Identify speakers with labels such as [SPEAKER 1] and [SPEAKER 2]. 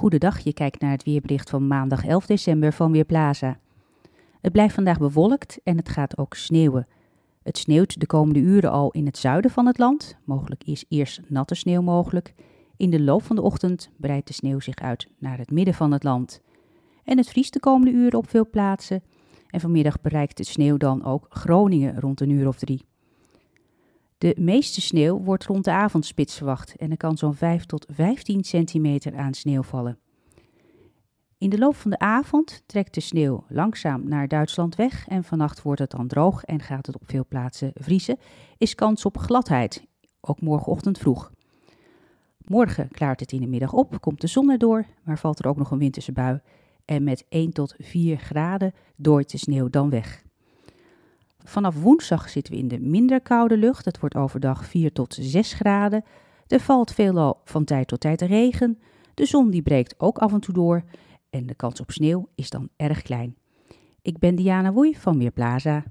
[SPEAKER 1] Goedendag, je kijkt naar het weerbericht van maandag 11 december van Weerplaza. Het blijft vandaag bewolkt en het gaat ook sneeuwen. Het sneeuwt de komende uren al in het zuiden van het land. Mogelijk is eerst natte sneeuw mogelijk. In de loop van de ochtend breidt de sneeuw zich uit naar het midden van het land. En het vriest de komende uren op veel plaatsen. En vanmiddag bereikt de sneeuw dan ook Groningen rond een uur of drie. De meeste sneeuw wordt rond de avondspits verwacht en er kan zo'n 5 tot 15 centimeter aan sneeuw vallen. In de loop van de avond trekt de sneeuw langzaam naar Duitsland weg en vannacht wordt het dan droog en gaat het op veel plaatsen vriezen, is kans op gladheid, ook morgenochtend vroeg. Morgen klaart het in de middag op, komt de zon erdoor, maar valt er ook nog een winterse bui en met 1 tot 4 graden dooit de sneeuw dan weg. Vanaf woensdag zitten we in de minder koude lucht. Het wordt overdag 4 tot 6 graden. Er valt veelal van tijd tot tijd regen. De zon die breekt ook af en toe door. En de kans op sneeuw is dan erg klein. Ik ben Diana Woei van Weerplaza.